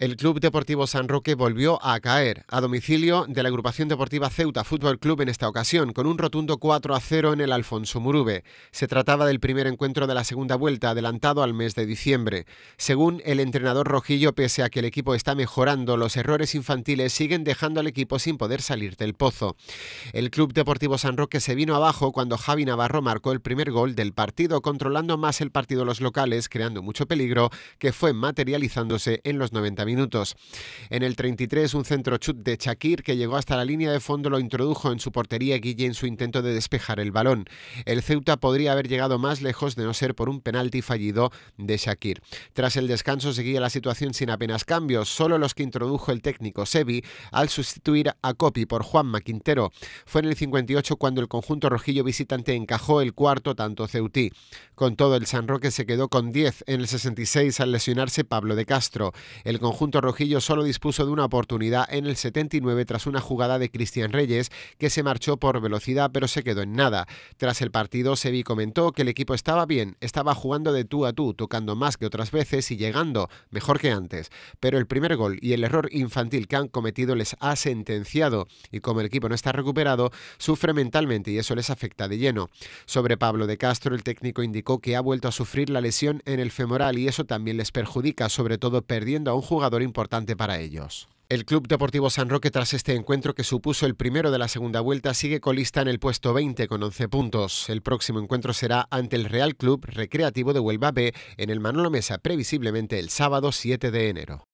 el Club Deportivo San Roque volvió a caer a domicilio de la agrupación deportiva Ceuta Fútbol Club en esta ocasión, con un rotundo 4 a 0 en el Alfonso Murube. Se trataba del primer encuentro de la segunda vuelta, adelantado al mes de diciembre. Según el entrenador Rojillo, pese a que el equipo está mejorando, los errores infantiles siguen dejando al equipo sin poder salir del pozo. El Club Deportivo San Roque se vino abajo cuando Javi Navarro marcó el primer gol del partido, controlando más el partido los locales, creando mucho peligro, que fue materializándose en los 90 minutos. En el 33, un centro chut de Shakir que llegó hasta la línea de fondo lo introdujo en su portería Guille en su intento de despejar el balón. El Ceuta podría haber llegado más lejos de no ser por un penalti fallido de Shakir. Tras el descanso seguía la situación sin apenas cambios, solo los que introdujo el técnico Sebi al sustituir a Copi por Juan Maquintero. Fue en el 58 cuando el conjunto rojillo visitante encajó el cuarto tanto ceutí. Con todo, el San Roque se quedó con 10 en el 66 al lesionarse Pablo de Castro. El conjunto conjunto rojillo solo dispuso de una oportunidad en el 79 tras una jugada de Cristian Reyes que se marchó por velocidad pero se quedó en nada. Tras el partido, Sevi comentó que el equipo estaba bien, estaba jugando de tú a tú, tocando más que otras veces y llegando mejor que antes. Pero el primer gol y el error infantil que han cometido les ha sentenciado y como el equipo no está recuperado, sufre mentalmente y eso les afecta de lleno. Sobre Pablo de Castro, el técnico indicó que ha vuelto a sufrir la lesión en el femoral y eso también les perjudica, sobre todo perdiendo a un jugador importante para ellos. El Club Deportivo San Roque tras este encuentro que supuso el primero de la segunda vuelta sigue colista en el puesto 20 con 11 puntos. El próximo encuentro será ante el Real Club Recreativo de Huelva B en el Manolo Mesa previsiblemente el sábado 7 de enero.